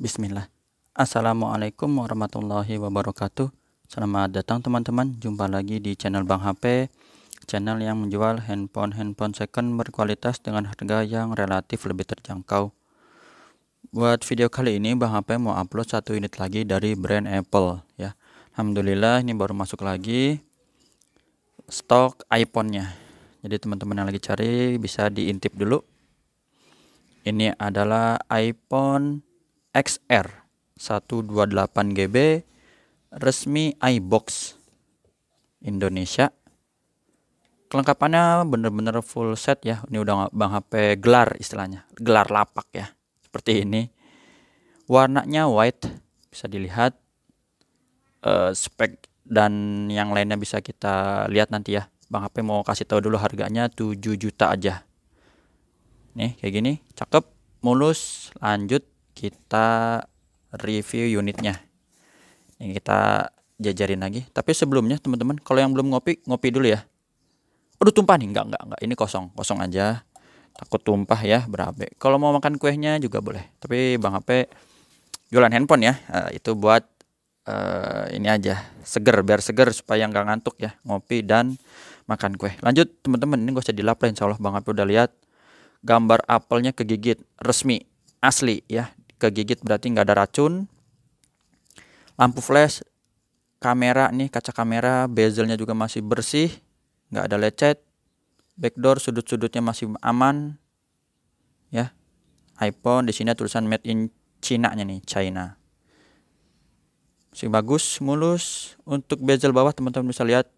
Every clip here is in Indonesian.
Bismillah. Assalamualaikum warahmatullahi wabarakatuh. Selamat datang teman-teman. Jumpa lagi di channel Bang HP, channel yang menjual handphone-handphone second berkualitas dengan harga yang relatif lebih terjangkau. Buat video kali ini Bang HP mau upload satu unit lagi dari brand Apple ya. Alhamdulillah ini baru masuk lagi stok iPhone-nya. Jadi teman-teman yang lagi cari bisa diintip dulu. Ini adalah iPhone XR 128 GB resmi iBox Indonesia. Kelengkapannya bener-bener full set ya. Ini udah bang HP gelar istilahnya, gelar lapak ya. Seperti ini. Warnanya white, bisa dilihat. Uh, spek dan yang lainnya bisa kita lihat nanti ya. Bang HP mau kasih tahu dulu harganya 7 juta aja. Nih kayak gini, cakep, mulus, lanjut kita review unitnya yang kita jajarin lagi tapi sebelumnya teman-teman kalau yang belum ngopi ngopi dulu ya Aduh tumpah nih enggak enggak enggak ini kosong kosong aja takut tumpah ya berabe kalau mau makan kuehnya juga boleh tapi bang ape jualan handphone ya uh, itu buat uh, ini aja seger biar seger supaya nggak ngantuk ya ngopi dan makan kue lanjut teman-teman ini jadi usah dilaplain insyaallah bang ape udah lihat gambar apelnya kegigit resmi asli ya kegigit berarti nggak ada racun lampu flash kamera nih kaca kamera bezelnya juga masih bersih nggak ada lecet backdoor sudut-sudutnya masih aman ya iPhone di sini tulisan made in china nya nih China masih bagus mulus untuk bezel bawah teman-teman bisa lihat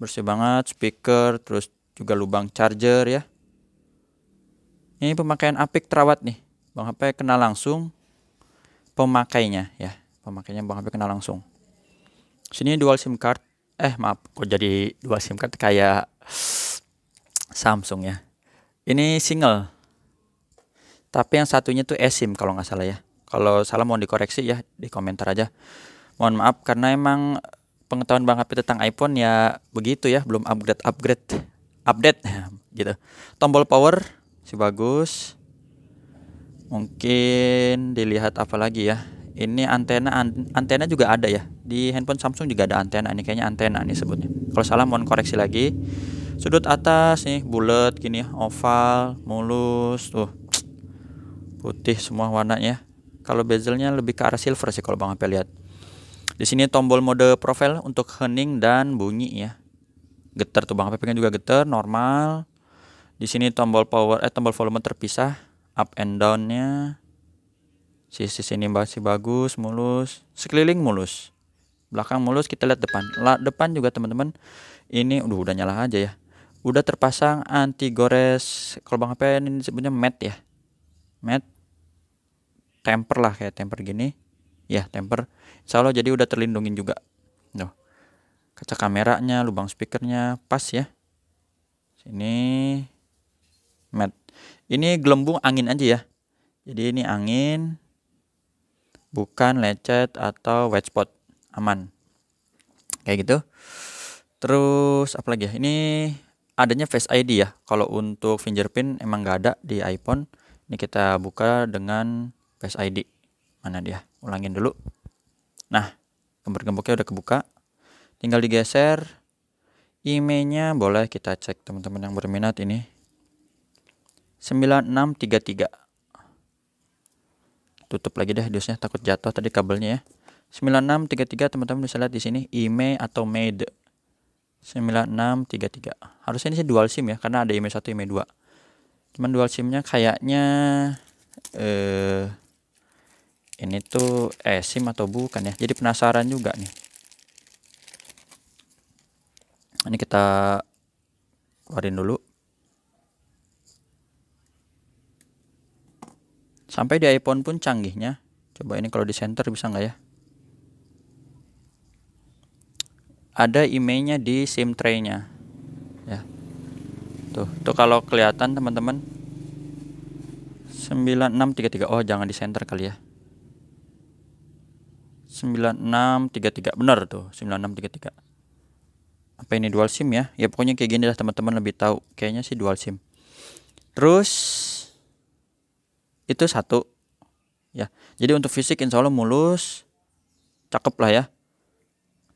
bersih banget speaker terus juga lubang charger ya ini pemakaian apik terawat nih Bang HP kenal langsung pemakainya ya. Pemakainya Bang HP kenal langsung. Sini dual SIM card. Eh, maaf, kok jadi dual SIM card kayak Samsung ya. Ini single. Tapi yang satunya tuh eSIM kalau nggak salah ya. Kalau salah mohon dikoreksi ya di komentar aja. Mohon maaf karena emang pengetahuan Bang HP tentang iPhone ya begitu ya, belum upgrade upgrade update gitu. Tombol power si bagus mungkin dilihat apa lagi ya ini antena an, antena juga ada ya di handphone Samsung juga ada antena ini kayaknya antena nih sebutnya kalau salah mohon koreksi lagi sudut atas nih bulat gini ya, oval mulus tuh putih semua warnanya kalau bezelnya lebih ke arah silver sih kalau bang apa lihat di sini tombol mode profile untuk hening dan bunyi ya getar tuh bang apa pengen juga getar normal di sini tombol power eh tombol volume terpisah up and down-nya sisi sini masih bagus mulus sekeliling mulus belakang mulus kita lihat depan La, depan juga teman-teman ini udah udah nyala aja ya udah terpasang anti gores kalau bang HP ini disebutnya mat ya mat, temper lah kayak temper gini ya temper insya Allah jadi udah terlindungi juga tuh kaca kameranya lubang speakernya pas ya sini mat. Ini gelembung angin aja ya. Jadi ini angin bukan lecet atau white spot. Aman. Kayak gitu. Terus apa lagi ya? Ini adanya Face ID ya. Kalau untuk fingerprint emang nggak ada di iPhone. Ini kita buka dengan Face ID. Mana dia? Ulangin dulu. Nah, gembok-gemboknya udah kebuka. Tinggal digeser. Emailnya boleh kita cek teman-teman yang berminat ini 9633 tutup lagi deh dusnya takut jatuh tadi kabelnya ya 9633 teman-teman bisa lihat di sini IMEI e atau MED 9633 harusnya ini sih dual SIM ya karena ada IMEI 1 IMEI 2 cuman dual simnya kayaknya eh ini tuh eh SIM atau bukan ya jadi penasaran juga nih ini kita keluarin dulu Sampai di iPhone pun canggihnya. Coba ini kalau di center bisa nggak ya? Ada emailnya di SIM tray-nya. Ya. Tuh, tuh kalau kelihatan teman-teman 9633. Oh, jangan di center kali ya. 9633 benar tuh, 9633. Apa ini dual SIM ya? Ya pokoknya kayak gini lah teman-teman lebih tahu. Kayaknya sih dual SIM. Terus itu satu ya jadi untuk fisik insya Allah mulus cakep lah ya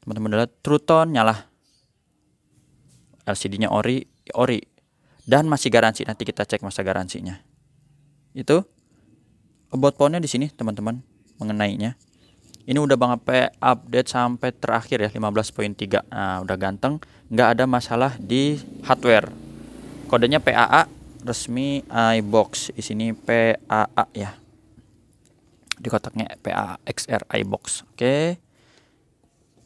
teman-teman lihat truton nyala LCD-nya ori ori dan masih garansi nanti kita cek masa garansinya itu about poundnya di sini teman-teman mengenainya ini udah Bang apa update sampai terakhir ya 15.3 nah udah ganteng nggak ada masalah di hardware kodenya PAA resmi iBox di sini PAA ya di kotaknya PAXR XR iBox oke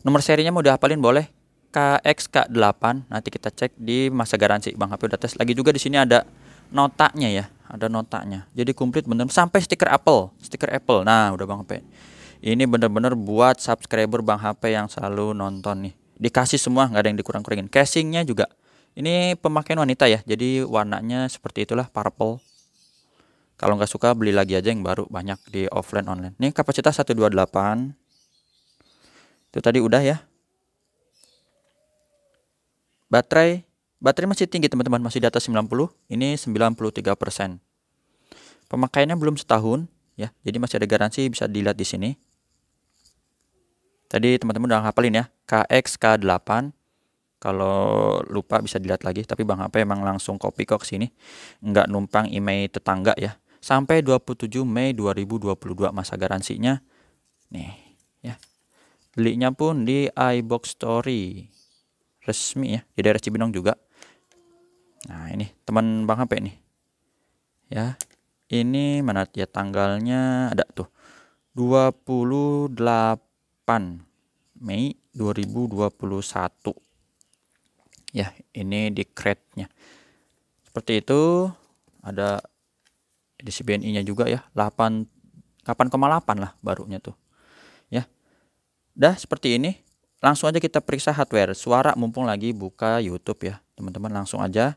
nomor serinya mau dihafalin boleh KXK8 nanti kita cek di masa garansi Bang HP udah tes lagi juga di sini ada notanya ya ada notanya jadi komplit bener sampai stiker Apple stiker Apple nah udah Bang HP ini bener-bener buat subscriber Bang HP yang selalu nonton nih dikasih semua nggak ada yang dikurang-kurangin casingnya juga ini pemakaian wanita ya, jadi warnanya seperti itulah purple. Kalau nggak suka beli lagi aja yang baru banyak di offline online. Ini kapasitas 128. Itu tadi udah ya. Baterai baterai masih tinggi teman-teman, masih di atas 90. Ini 93%. Pemakaiannya belum setahun ya. Jadi masih ada garansi bisa dilihat di sini. Tadi teman-teman udah hafalin ya, KX K8 kalau lupa bisa dilihat lagi, tapi Bang HP emang langsung copy kok ke sini. Nggak numpang email tetangga ya. Sampai 27 Mei 2022 masa garansinya. Nih, ya. Belinya pun di iBox Story. Resmi ya, di daerah Cibinong juga. Nah, ini teman Bang HP nih. Ya. Ini mana ya tanggalnya ada tuh. 28 Mei 2021 ya ini di crate-nya seperti itu ada di CBNI nya juga ya 8 8,8 lah barunya tuh ya dah seperti ini langsung aja kita periksa hardware suara mumpung lagi buka YouTube ya teman-teman langsung aja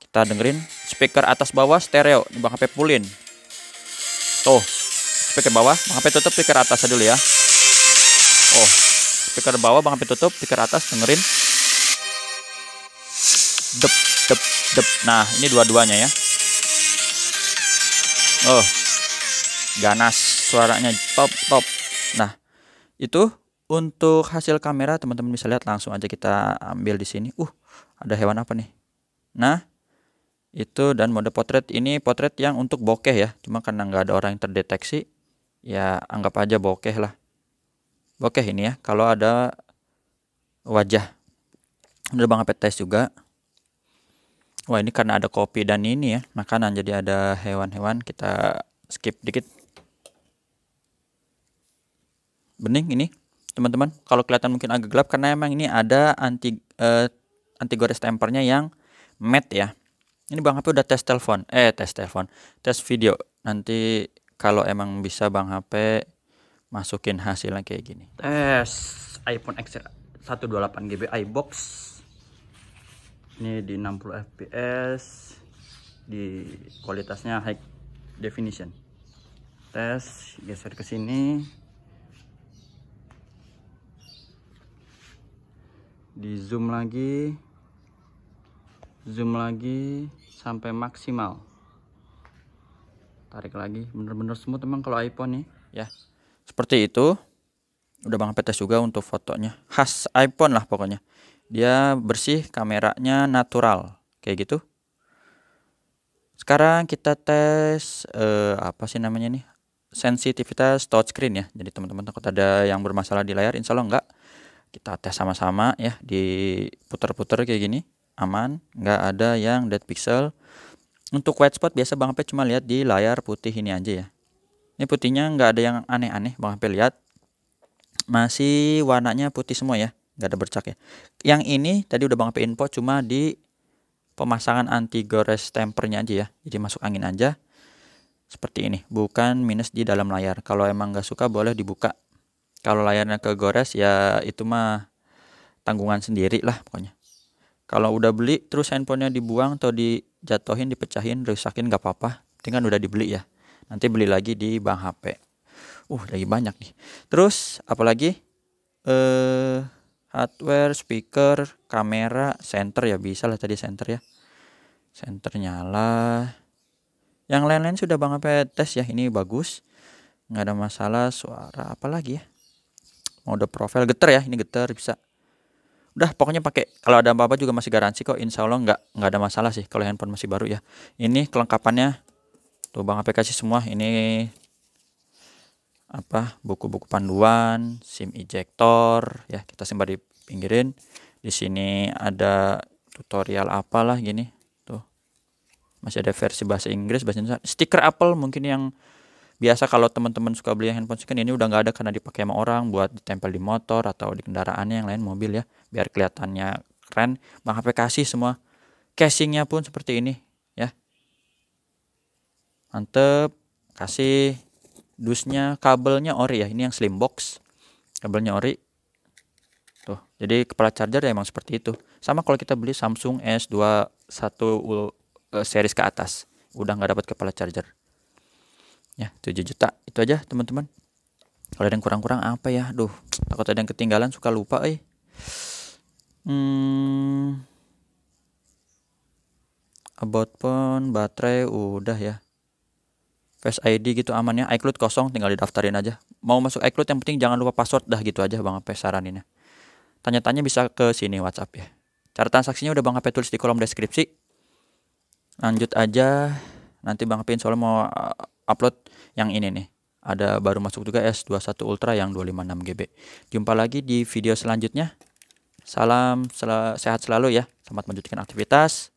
kita dengerin speaker atas bawah stereo di Bang HP pulin tuh speaker bawah Bang HP tutup speaker atas dulu ya oh speaker bawah Bang HP tutup speaker atas dengerin dep dep dep nah ini dua-duanya ya oh ganas suaranya top top nah itu untuk hasil kamera teman-teman bisa lihat langsung aja kita ambil di sini uh ada hewan apa nih nah itu dan mode potret ini potret yang untuk bokeh ya cuma karena nggak ada orang yang terdeteksi ya anggap aja bokeh lah bokeh ini ya kalau ada wajah udah bang tes juga Wah ini karena ada kopi dan ini ya makanan jadi ada hewan-hewan kita skip dikit. Bening ini teman-teman kalau kelihatan mungkin agak gelap karena emang ini ada anti uh, anti gores tempernya yang matte ya. Ini Bang HP udah tes telepon, eh tes telepon, tes video. Nanti kalau emang bisa Bang HP masukin hasilnya kayak gini. Tes iPhone X 128 GB iBox ini di 60 fps di kualitasnya high definition tes geser ke sini di zoom lagi zoom lagi sampai maksimal tarik lagi bener-bener semua teman kalau iPhone nih ya seperti itu udah Bang tes juga untuk fotonya khas iPhone lah pokoknya dia bersih kameranya natural kayak gitu sekarang kita tes eh, apa sih namanya nih sensitivitas touchscreen ya jadi teman-teman takut ada yang bermasalah di layar insya Allah enggak kita tes sama-sama ya di puter kayak gini aman enggak ada yang dead pixel untuk white spot biasa Bang Ape cuma lihat di layar putih ini aja ya ini putihnya enggak ada yang aneh-aneh Bang Ape lihat masih warnanya putih semua ya nggak ada bercak ya yang ini tadi udah bang P info cuma di pemasangan anti gores tempernya aja ya jadi masuk angin aja seperti ini bukan minus di dalam layar kalau emang nggak suka boleh dibuka kalau layarnya ke gores ya itu mah tanggungan sendiri lah pokoknya kalau udah beli terus handphonenya dibuang atau dijatuhin dipecahin rusakin nggak apa-apa tinggal udah dibeli ya nanti beli lagi di bank HP uh lagi banyak nih terus apalagi eh hardware, speaker, kamera, center ya bisa lah tadi center ya. Center nyala. Yang lain-lain sudah Bang Ape tes ya, ini bagus. nggak ada masalah suara apa lagi ya. Mode profile geter ya, ini geter bisa. Udah pokoknya pakai kalau ada apa-apa juga masih garansi kok insya Allah nggak nggak ada masalah sih kalau handphone masih baru ya. Ini kelengkapannya tuh Bang Ape kasih semua. Ini apa buku-buku panduan, SIM ejector ya kita simpan di pinggirin. Di sini ada tutorial apalah gini tuh. Masih ada versi bahasa Inggris, bahasa Indonesia. Stiker Apple mungkin yang biasa kalau teman-teman suka beli handphone skin ini udah nggak ada karena dipakai sama orang buat ditempel di motor atau di kendaraan yang lain mobil ya biar kelihatannya keren bang HP kasih semua casingnya pun seperti ini ya mantep kasih dusnya kabelnya ori ya ini yang slim box kabelnya ori tuh jadi kepala charger ya emang seperti itu sama kalau kita beli Samsung S21 e, series ke atas udah nggak dapat kepala charger ya 7 juta itu aja teman-teman kalau ada yang kurang-kurang apa ya duh takut ada yang ketinggalan suka lupa eh hmm about phone baterai udah ya Face ID gitu amannya iCloud kosong tinggal didaftarin aja mau masuk iCloud yang penting jangan lupa password dah gitu aja Bang Ape saraninnya tanya-tanya bisa ke sini WhatsApp ya cara transaksinya udah Bang Ape tulis di kolom deskripsi lanjut aja nanti Bang Ape soalnya mau uh, upload yang ini nih ada baru masuk juga S21 Ultra yang 256GB jumpa lagi di video selanjutnya salam sel sehat selalu ya selamat melanjutkan aktivitas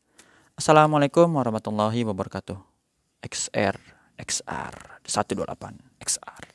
Assalamualaikum warahmatullahi wabarakatuh XR XR 128 XR